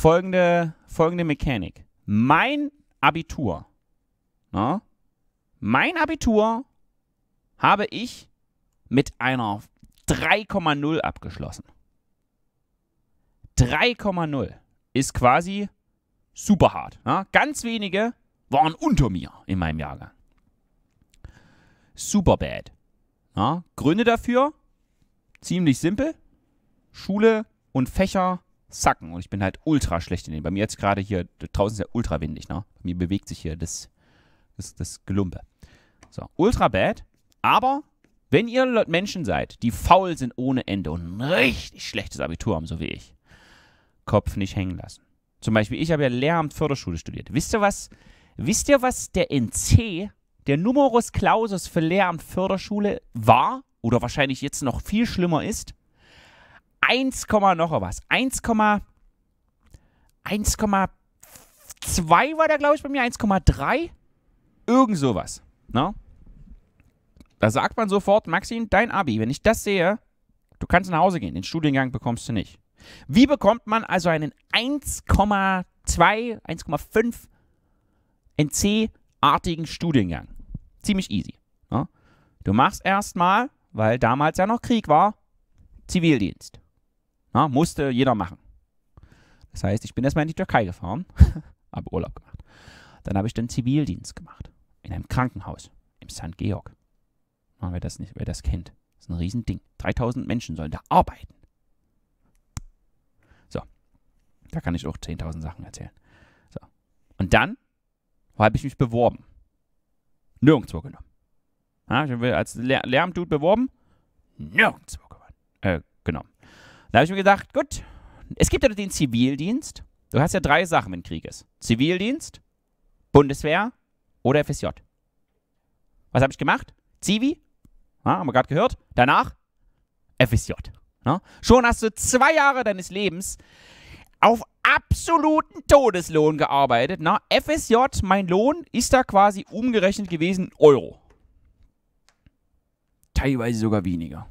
folgende, folgende Mechanik. Mein Abitur, na, ne? mein Abitur habe ich mit einer 3,0 abgeschlossen. 3,0 ist quasi super hart. Na? Ne? Ganz wenige waren unter mir in meinem Jahrgang. Super bad. Na? Ne? Gründe dafür? Ziemlich simpel. Schule und Fächer sacken. Und ich bin halt ultra schlecht in dem. Bei mir jetzt gerade hier, draußen ist ja ultra windig, ne? Bei mir bewegt sich hier das, das, das Gelumpe. So, ultra bad. Aber wenn ihr Menschen seid, die faul sind ohne Ende und ein richtig schlechtes Abitur haben, so wie ich, Kopf nicht hängen lassen. Zum Beispiel, ich habe ja Lehramt Förderschule studiert. Wisst ihr was? Wisst ihr, was der NC, der Numerus Clausus für Lehramt Förderschule war? Oder wahrscheinlich jetzt noch viel schlimmer ist? 1, noch was. 1, 1,2 war der, glaube ich, bei mir, 1,3. Irgend sowas. Ne? Da sagt man sofort, Maxim, dein Abi, wenn ich das sehe, du kannst nach Hause gehen, den Studiengang bekommst du nicht. Wie bekommt man also einen 1,2, 1,5 NC-artigen Studiengang? Ziemlich easy. Ne? Du machst erstmal, weil damals ja noch Krieg war, Zivildienst. Na, musste jeder machen. Das heißt, ich bin erstmal in die Türkei gefahren, habe Urlaub gemacht. Dann habe ich den Zivildienst gemacht. In einem Krankenhaus. Im St. Georg. Na, wer, das nicht, wer das kennt. Das ist ein Riesending. 3000 Menschen sollen da arbeiten. So. Da kann ich auch 10.000 Sachen erzählen. So. Und dann habe ich mich beworben. Nirgendwo genommen. Na, ich habe als Lärmdude beworben. Nirgendwo gewonnen. Äh, genommen. Da habe ich mir gedacht, gut, es gibt ja den Zivildienst. Du hast ja drei Sachen, wenn Krieg ist. Zivildienst, Bundeswehr oder FSJ. Was habe ich gemacht? Zivi, ja, haben wir gerade gehört. Danach FSJ. Ja. Ne? Schon hast du zwei Jahre deines Lebens auf absoluten Todeslohn gearbeitet. Na, ne? FSJ, mein Lohn, ist da quasi umgerechnet gewesen Euro. Teilweise sogar weniger.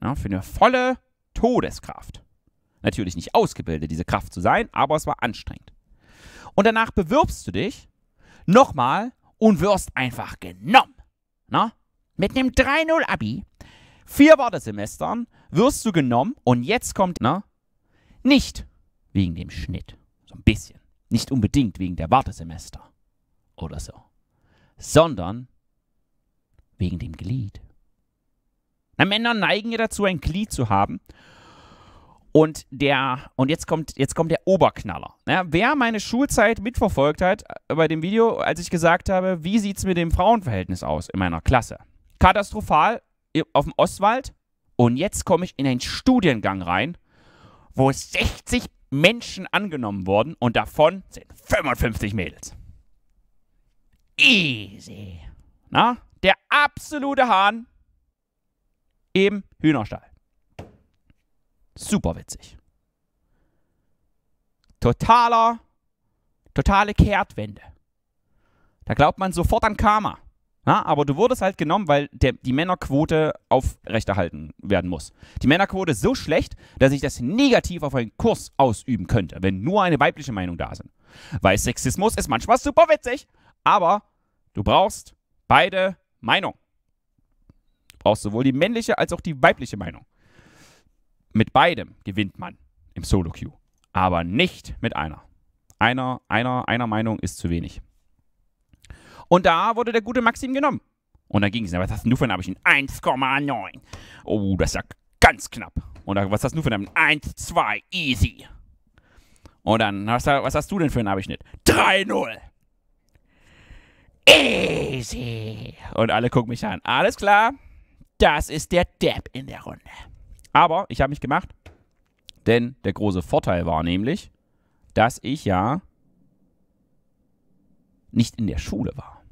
Na, ne? für eine volle Todeskraft. Natürlich nicht ausgebildet, diese Kraft zu sein, aber es war anstrengend. Und danach bewirbst du dich nochmal und wirst einfach genommen. Na? Mit einem 3-0 Abi, vier Wartesemestern, wirst du genommen und jetzt kommt, na? Nicht wegen dem Schnitt. So ein bisschen. Nicht unbedingt wegen der Wartesemester oder so. Sondern wegen dem Glied. Na, Männer neigen ja dazu, ein Glied zu haben und der, und jetzt kommt, jetzt kommt der Oberknaller. Ja, ne? wer meine Schulzeit mitverfolgt hat äh, bei dem Video, als ich gesagt habe, wie sieht es mit dem Frauenverhältnis aus in meiner Klasse? Katastrophal auf dem Ostwald. Und jetzt komme ich in einen Studiengang rein, wo 60 Menschen angenommen wurden und davon sind 55 Mädels. Easy. Na, der absolute Hahn im Hühnerstall. Super witzig. Totaler, totale Kehrtwende. Da glaubt man sofort an Karma. Na, aber du wurdest halt genommen, weil der, die Männerquote aufrechterhalten werden muss. Die Männerquote ist so schlecht, dass ich das negativ auf einen Kurs ausüben könnte, wenn nur eine weibliche Meinung da sind. Weil Sexismus ist manchmal super witzig, aber du brauchst beide Meinungen. Du brauchst sowohl die männliche als auch die weibliche Meinung mit beidem gewinnt man im Solo-Queue, aber nicht mit einer. Einer, einer, einer Meinung ist zu wenig. Und da wurde der gute Maxim genommen. Und dann ging es. Was hast du von habe ich ein 1,9. Oh, das ist ja ganz knapp. Und dann, was hast du für einen 1, 2, easy. Und dann, was, was hast du denn für einen Abschnitt? 3-0. Easy. Und alle gucken mich an. Alles klar, das ist der Depp in der Runde. Aber ich habe mich gemacht, denn der große Vorteil war nämlich, dass ich ja nicht in der Schule war.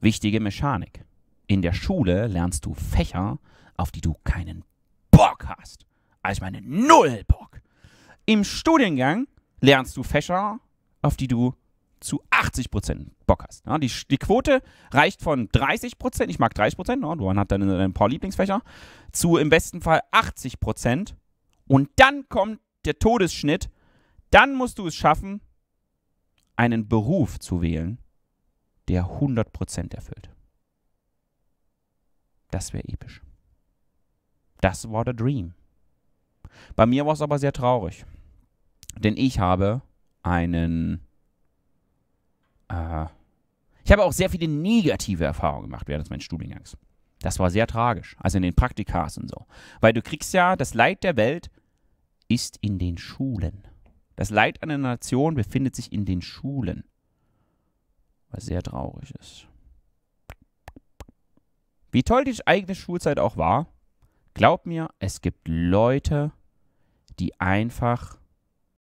Wichtige Mechanik. In der Schule lernst du Fächer, auf die du keinen Bock hast. Also ich meine, null Bock. Im Studiengang lernst du Fächer, auf die du zu 80 Prozent Bock hast. Ja, die, die Quote reicht von 30 Prozent, ich mag 30 Prozent, ja, ne, Duan hat dann ein paar Lieblingsfächer, zu im besten Fall 80 Prozent. Und dann kommt der Todesschnitt. Dann musst du es schaffen, einen Beruf zu wählen, der 100 Prozent erfüllt. Das wäre episch. Das war der Dream. Bei mir war es aber sehr traurig. Denn ich habe einen Aha. Äh, ich habe auch sehr viele negative Erfahrungen gemacht während meines Studiengangs. Das war sehr tragisch, also in den Praktikas und so. Weil du kriegst ja, das Leid der Welt ist in den Schulen. Das Leid einer Nation befindet sich in den Schulen. Was sehr traurig ist. Wie toll die eigene Schulzeit auch war, glaub mir, es gibt Leute, die einfach